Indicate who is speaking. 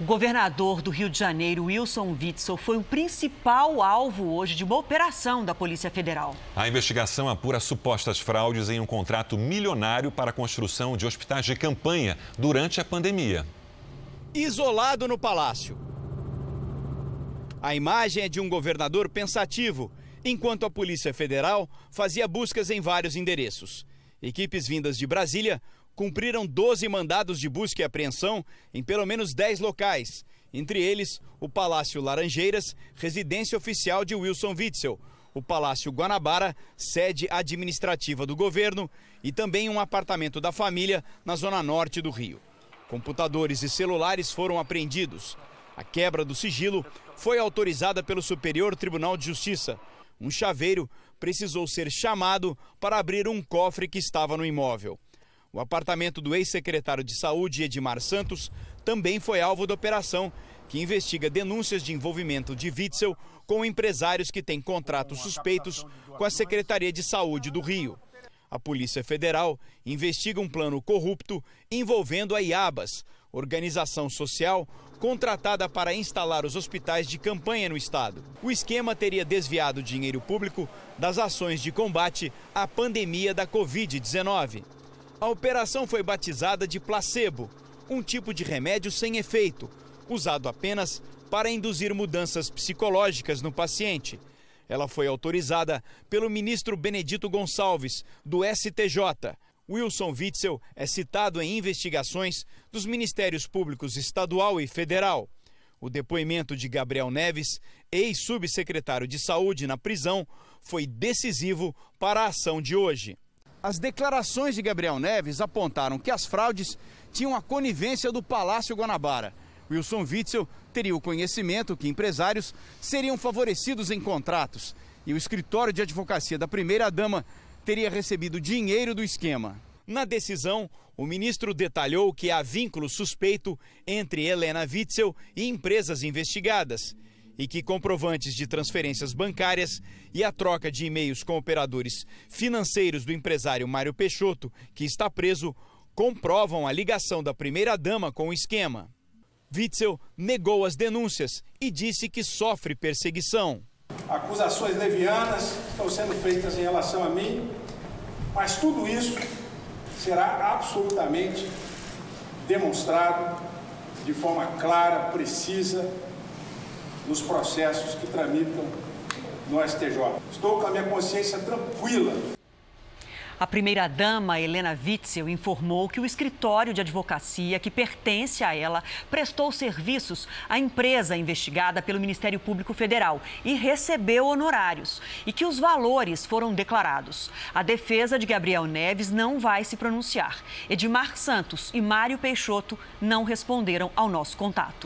Speaker 1: O governador do Rio de Janeiro, Wilson Witzel, foi o principal alvo hoje de uma operação da Polícia Federal. A investigação apura supostas fraudes em um contrato milionário para a construção de hospitais de campanha durante a pandemia. Isolado
Speaker 2: no palácio. A imagem é de um governador pensativo, enquanto a Polícia Federal fazia buscas em vários endereços. Equipes vindas de Brasília cumpriram 12 mandados de busca e apreensão em pelo menos 10 locais, entre eles o Palácio Laranjeiras, residência oficial de Wilson Witzel, o Palácio Guanabara, sede administrativa do governo, e também um apartamento da família na zona norte do Rio. Computadores e celulares foram apreendidos. A quebra do sigilo foi autorizada pelo Superior Tribunal de Justiça. Um chaveiro precisou ser chamado para abrir um cofre que estava no imóvel. O apartamento do ex-secretário de Saúde, Edmar Santos, também foi alvo da operação, que investiga denúncias de envolvimento de Witzel com empresários que têm contratos suspeitos com a Secretaria de Saúde do Rio. A Polícia Federal investiga um plano corrupto envolvendo a IABAS, organização social contratada para instalar os hospitais de campanha no estado. O esquema teria desviado dinheiro público das ações de combate à pandemia da Covid-19. A operação foi batizada de placebo, um tipo de remédio sem efeito, usado apenas para induzir mudanças psicológicas no paciente. Ela foi autorizada pelo ministro Benedito Gonçalves, do STJ. Wilson Witzel é citado em investigações dos Ministérios Públicos Estadual e Federal. O depoimento de Gabriel Neves, ex-subsecretário de Saúde na prisão, foi decisivo para a ação de hoje. As declarações de Gabriel Neves apontaram que as fraudes tinham a conivência do Palácio Guanabara. Wilson Witzel teria o conhecimento que empresários seriam favorecidos em contratos e o escritório de advocacia da primeira-dama teria recebido dinheiro do esquema. Na decisão, o ministro detalhou que há vínculo suspeito entre Helena Witzel e empresas investigadas e que comprovantes de transferências bancárias e a troca de e-mails com operadores financeiros do empresário Mário Peixoto, que está preso, comprovam a ligação da primeira-dama com o esquema. Witzel negou as denúncias e disse que sofre perseguição. Acusações levianas estão sendo feitas em relação a mim, mas tudo isso será absolutamente demonstrado de forma clara, precisa nos processos que tramitam no STJ. Estou com a minha consciência tranquila.
Speaker 1: A primeira-dama, Helena Witzel, informou que o escritório de advocacia que pertence a ela prestou serviços à empresa investigada pelo Ministério Público Federal e recebeu honorários e que os valores foram declarados. A defesa de Gabriel Neves não vai se pronunciar. Edmar Santos e Mário Peixoto não responderam ao nosso contato.